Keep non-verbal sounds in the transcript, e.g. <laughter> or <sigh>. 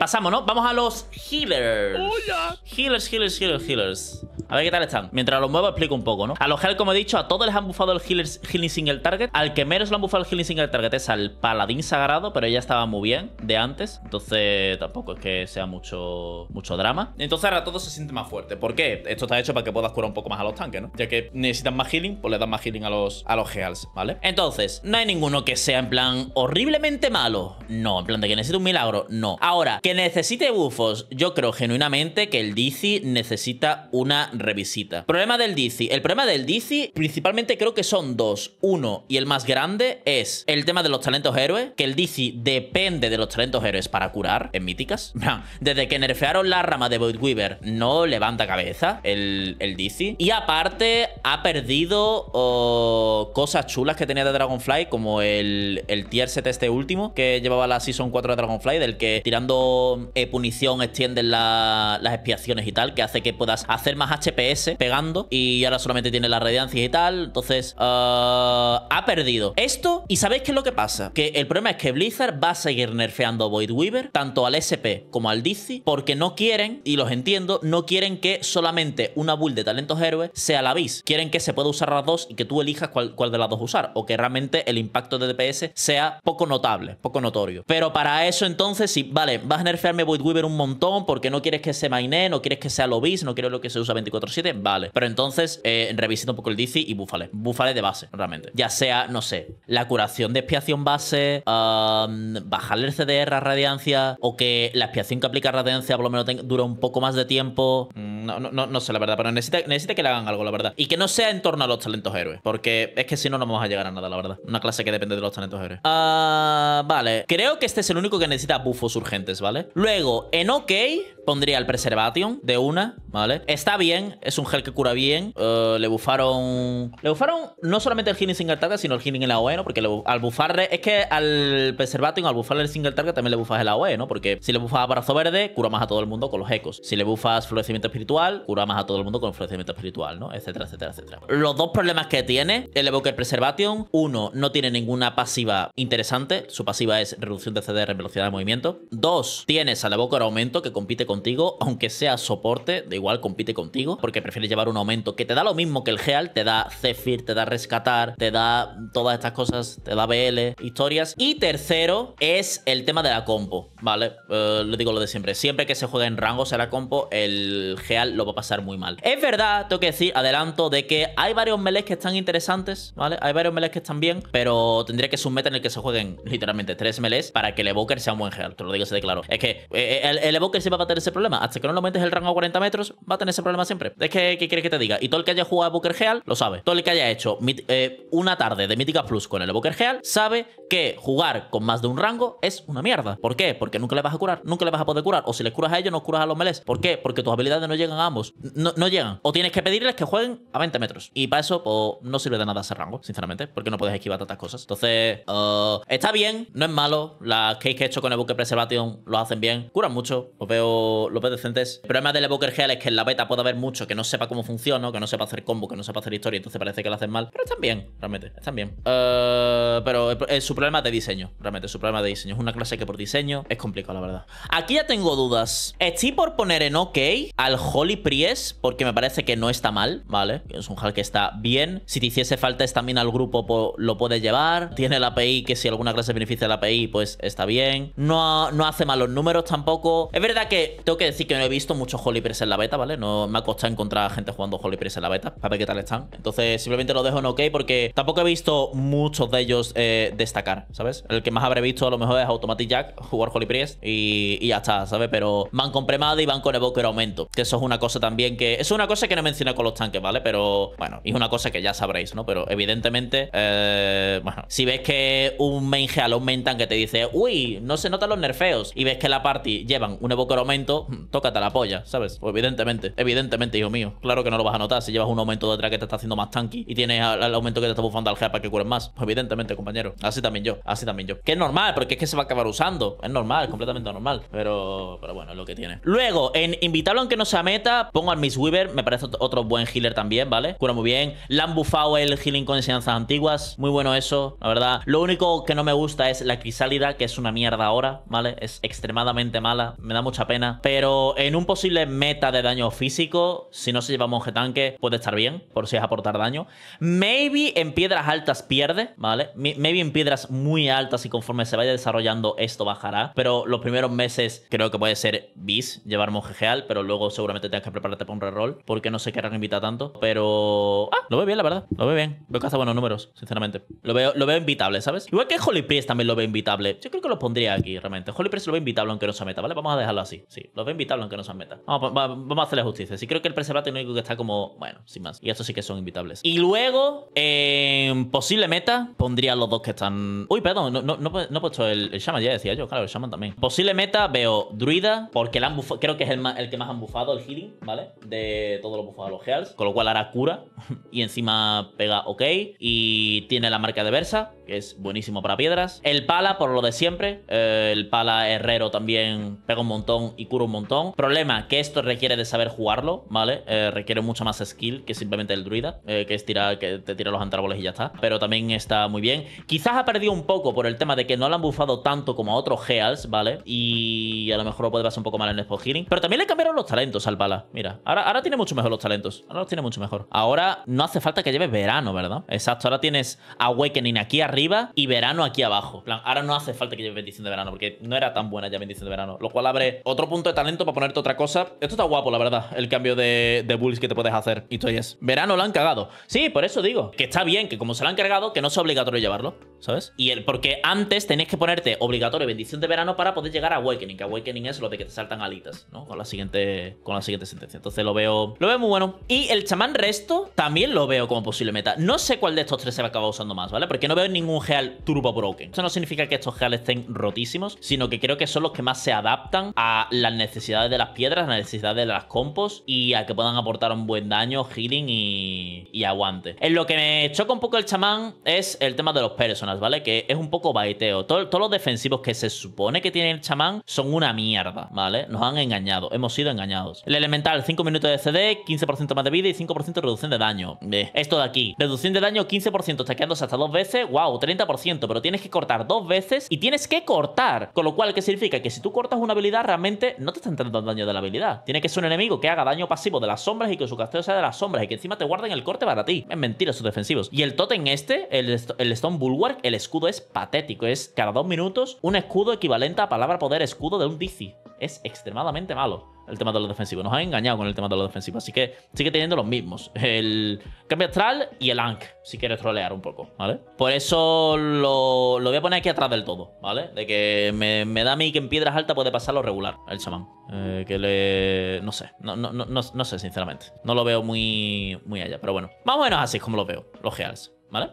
Pasamos, ¿no? Vamos a los healers. ¡Hola! Healers, healers, healers, healers. A ver qué tal están. Mientras los muevo, explico un poco, ¿no? A los healers, como he dicho, a todos les han bufado el healers, healing single target. Al que menos lo han bufado el healing single target es al paladín sagrado, pero ya estaba muy bien de antes. Entonces, tampoco es que sea mucho, mucho drama. Entonces, ahora todo se siente más fuerte. ¿Por qué? Esto está hecho para que puedas curar un poco más a los tanques, ¿no? Ya que necesitan más healing, pues le dan más healing a los, a los heals, ¿vale? Entonces, no hay ninguno que sea en plan horriblemente malo. No, en plan de que necesite un milagro. No. Ahora, que necesite bufos. Yo creo genuinamente que el DC necesita una revisita. Problema del DC. El problema del DC principalmente creo que son dos. Uno y el más grande es el tema de los talentos héroes. Que el DC depende de los talentos héroes para curar en míticas. <laughs> Desde que nerfearon la rama de Void Weaver no levanta cabeza el, el DC. Y aparte ha perdido oh, cosas chulas que tenía de Dragonfly como el, el tier set este último que llevaba la Season 4 de Dragonfly del que tirando eh, punición extienden las expiaciones y tal, que hace que puedas hacer más HPS pegando y ahora solamente tiene la radiancia y tal. Entonces, ah, ha perdido esto. ¿Y sabéis qué es lo que pasa? Que el problema es que Blizzard va a seguir nerfeando a Void Weaver, tanto al SP como al DC, porque no quieren, y los entiendo, no quieren que solamente una build de talentos héroes sea la bis. Quieren que se pueda usar las dos y que tú elijas cuál, de las dos usar, o que realmente el impacto de DPS sea poco notable, poco notorio. Pero para eso entonces, si, vale, vas a nerfearme Void Weaver un montón porque no quieres que sea maine, no quieres que sea lobis, no quieres lo que se usa 24-7, vale. Pero entonces eh, revisita un poco el DC y búfale. Búfale de base, realmente. Ya sea, no sé, la curación de expiación base, bajarle el CDR a Radiancia o que la expiación que aplica Radiancia por lo menos dure un poco más de tiempo. Mm. No, sé, la verdad, pero necesita, que le hagan algo, la verdad. Y que no sea en torno a los talentos héroes, porque es que si no, no vamos a llegar a nada, la verdad. Una clase que depende de los talentos héroes. Ah... vale, creo que este es el único que necesita bufos urgentes, ¿vale? Luego, en OK, Pondría el Preservation de una, ¿vale? Está bien, es un gel que cura bien. Eh, le bufaron. Le bufaron no solamente el healing single target, sino el healing en la OE, ¿no? Porque al bufarle. Es que al Preservation, al bufarle el single target, también le bufas el AOE, ¿no? Porque si le bufas brazo verde, cura más a todo el mundo con los ecos. Si le bufas florecimiento espiritual, cura más a todo el mundo con florecimiento espiritual, ¿no? Etcétera, etcétera, etcétera. Los dos problemas que tiene el Evoker Preservation: uno, no tiene ninguna pasiva interesante. Su pasiva es reducción de CDR en velocidad de movimiento. Dos, tienes al Evoker Aumento que compite con contigo, aunque sea soporte, de igual compite contigo, porque prefieres llevar un aumento que te da lo mismo que el Heal, te da Zephyr, te da Rescatar, te da todas estas cosas, te da BL, historias. Y tercero es el tema de la compo, ¿vale? Eh, le digo lo de siempre, siempre que se juegue en rango a la compo, el Heal lo va a pasar muy mal. Es verdad, tengo que decir, adelanto, de que hay varios melees que están interesantes, ¿vale? Hay varios melees que están bien, pero tendría que ser un meta en el que se jueguen literalmente tres melees para que el Evoker sea un buen Heal, te lo digo así de claro. Es que eh, eh, el, Evoker se va a tener ese problema. Hasta que no lo aumentes el rango a 40 metros, va a tener ese problema siempre. Es que, ¿qué quieres que te diga? Y todo el que haya jugado a Booker Heal lo sabe. Todo el que haya hecho eh, una tarde de Mítica Plus con el Booker Heal sabe que jugar con más de un rango es una mierda. ¿Por qué? Porque nunca le vas a curar, nunca le vas a poder curar. O si le curas a ellos, no curas a los Meles. ¿Por qué? Porque tus habilidades no llegan a ambos. No, llegan. O tienes que pedirles que jueguen a 20 metros. Y para eso, pues, no sirve de nada ese rango, sinceramente. Porque no puedes esquivar tantas cosas. Entonces, uh, está bien, no es malo. Las que he hecho con el Booker Preservation lo hacen bien. Curan mucho. Os veo lo, pedecentes decente es. El problema del Evoker Hell es que en la beta puede haber mucho que no sepa cómo funciona, que no sepa hacer combo, que no sepa hacer historia, entonces parece que lo hacen mal. Pero están bien, realmente, están bien. Eh, pero es su problema de diseño, realmente, su problema de diseño. Es una clase que por diseño es complicado, la verdad. Aquí ya tengo dudas. Estoy por poner en OK al Holy Priest, porque me parece que no está mal, ¿vale? Es un hall que está bien. Si te hiciese falta Es también al grupo, pues, lo puedes llevar. Tiene la API, que si alguna clase beneficia la API, pues está bien. No, no hace malos números tampoco. Es verdad que tengo que decir que no he visto muchos Holy Press en la beta, ¿vale? No me ha costado encontrar gente jugando Holy Press en la beta para ver qué tal están. Entonces, simplemente lo dejo en OK porque tampoco he visto muchos de ellos eh, destacar, ¿sabes? El que más habré visto a lo mejor es Automatic Jack, jugar Holy Press y, ya está, ¿sabes? Pero van con premada y van con Evoker aumento, que eso es una cosa también que... es una cosa que no mencioné con los tanques, ¿vale? Pero, bueno, es una cosa que ya sabréis, ¿no? Pero evidentemente, eh, bueno, si ves que un main heal, un main te dice, uy, no se notan los nerfeos, y ves que la party llevan un Evoker aumento Mm, tócate la polla, ¿sabes? Pues evidentemente, evidentemente, hijo mío. Claro que no lo vas a notar si llevas un aumento atrás que te está haciendo más tanky y tienes el aumento que te está bufando al jefe para que cures más. Pues evidentemente, compañero. Así también yo, así también yo. Que es normal, porque es que se va a acabar usando. Es normal, es completamente normal. Pero, pero bueno, es lo que tiene. Luego, en invitarlo aunque no sea meta, pongo al Miss Weaver, me parece otro buen healer también, ¿vale? Cura muy bien. Le han bufado el healing con enseñanzas antiguas. Muy bueno eso, la verdad. Lo único que no me gusta es la crisálida, que es una mierda ahora, ¿vale? Es extremadamente mala. Me da mucha pena pero en un posible meta de daño físico, si no se lleva monje tanque, puede estar bien, por si es aportar daño. Maybe en piedras altas pierde, ¿vale? Maybe en piedras muy altas y conforme se vaya desarrollando esto bajará, pero los primeros meses creo que puede ser bis, llevar monje geal, pero luego seguramente tengas que prepararte para un reroll, porque no sé qué querrán invita tanto, pero... Ah, lo veo bien, la verdad, lo veo bien. Veo que hace buenos números, sinceramente. Lo veo, lo veo invitable, ¿sabes? Igual que Holy Priest también lo veo invitable. Yo creo que lo pondría aquí, realmente. Holy Priest lo veo invitable aunque no sea meta, ¿vale? Vamos a dejarlo así, sí. Los veo a aunque no sean meta. Vamos, a hacerle justicia. Sí creo que el Preservate es el único que está como, bueno, sin más. Y estos sí que son invitables. Y luego, en posible meta, pondría los dos que están... Uy, perdón, no, no, he puesto el, Shaman, ya decía yo, claro, el Shaman también. Posible meta, veo Druida, porque el han creo que es el, que más han bufado, el healing, ¿vale? De todos los bufados, los heals. Con lo cual hará cura <laughs> y encima pega ok. Y tiene la marca de Versa es buenísimo para piedras. El pala, por lo de siempre. Eh, el pala herrero también pega un montón y cura un montón. Problema, que esto requiere de saber jugarlo, ¿vale? Eh, requiere mucho más skill que simplemente el druida, eh, que es que te tira los antárboles y ya está. Pero también está muy bien. Quizás ha perdido un poco por el tema de que no lo han buffado tanto como a otros Heals, ¿vale? Y a lo mejor lo puede pasar un poco mal en el Healing. Pero también le cambiaron los talentos al pala. Mira, ahora, ahora tiene mucho mejor los talentos. Ahora los tiene mucho mejor. Ahora no hace falta que lleves verano, ¿verdad? Exacto, ahora tienes Awakening aquí arriba y verano aquí abajo. plan, ahora no hace falta que lleve bendición de verano porque no era tan buena ya bendición de verano. Lo cual abre otro punto de talento para ponerte otra cosa. Esto está guapo, la verdad, el cambio de, de bulls que te puedes hacer. Y tú es, verano lo han cagado. Sí, por eso digo, que está bien, que como se lo han cargado, que no sea obligatorio llevarlo, ¿sabes? Y el, porque antes tenías que ponerte obligatorio bendición de verano para poder llegar a Awakening, que Awakening es lo de que te saltan alitas, ¿no? Con la siguiente, con la siguiente sentencia. Entonces lo veo, lo veo muy bueno. Y el chamán resto también lo veo como posible meta. No sé cuál de estos tres se va a acabar usando más, ¿vale? Porque no veo ningún un geal turbo broken. Eso no significa que estos geales estén rotísimos, sino que creo que son los que más se adaptan a las necesidades de las piedras, A las necesidades de las compos y a que puedan aportar un buen daño, healing y, aguante. En lo que me choca un poco el chamán es el tema de los personas, ¿vale? Que es un poco baiteo. todos los defensivos que se supone que tiene el chamán son una mierda, ¿vale? Nos han engañado, hemos sido engañados. El elemental, 5 minutos de CD, 15% más de vida y 5% reducción de daño. Eh, esto de aquí, reducción de daño 15%, taqueándose hasta dos veces, wow, o 30%, pero tienes que cortar dos veces y tienes que cortar. Con lo cual, ¿qué significa? Que si tú cortas una habilidad, realmente no te está dando daño de la habilidad. Tiene que ser un enemigo que haga daño pasivo de las sombras y que su casteo sea de las sombras y que encima te guarden el corte para ti. Es mentira sus defensivos. Y el totem este, el, Stone Bulwark, el escudo es patético. Es cada dos minutos un escudo equivalente a palabra poder escudo de un DC. Es extremadamente malo el tema de los defensivos. Nos han engañado con el tema de los defensivos. Así que sigue teniendo los mismos. El cambio astral y el Ankh, si quieres trolear un poco, ¿vale? Por eso lo, voy a poner aquí atrás del todo, ¿vale? De que me, da a mí que en piedras altas puede pasar lo regular, el chamán. Eh, que le... No sé, no, no, no, no, sé, sinceramente. No lo veo muy, muy allá, pero bueno. Más o menos así es como lo veo, los Geals, ¿vale?